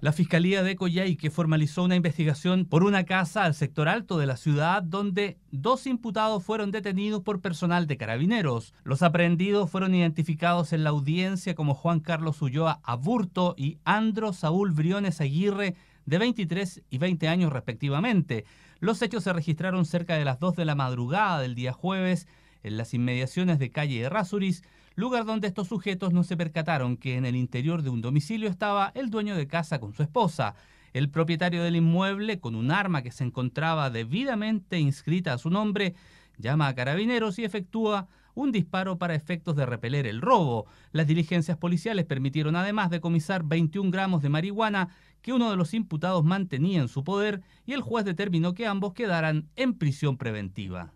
La Fiscalía de Coyhaique formalizó una investigación por una casa al sector alto de la ciudad donde dos imputados fueron detenidos por personal de carabineros. Los aprehendidos fueron identificados en la audiencia como Juan Carlos Ulloa Aburto y Andro Saúl Briones Aguirre, de 23 y 20 años respectivamente. Los hechos se registraron cerca de las 2 de la madrugada del día jueves en las inmediaciones de calle Errázuriz, lugar donde estos sujetos no se percataron que en el interior de un domicilio estaba el dueño de casa con su esposa. El propietario del inmueble, con un arma que se encontraba debidamente inscrita a su nombre, llama a carabineros y efectúa un disparo para efectos de repeler el robo. Las diligencias policiales permitieron además decomisar 21 gramos de marihuana que uno de los imputados mantenía en su poder y el juez determinó que ambos quedaran en prisión preventiva.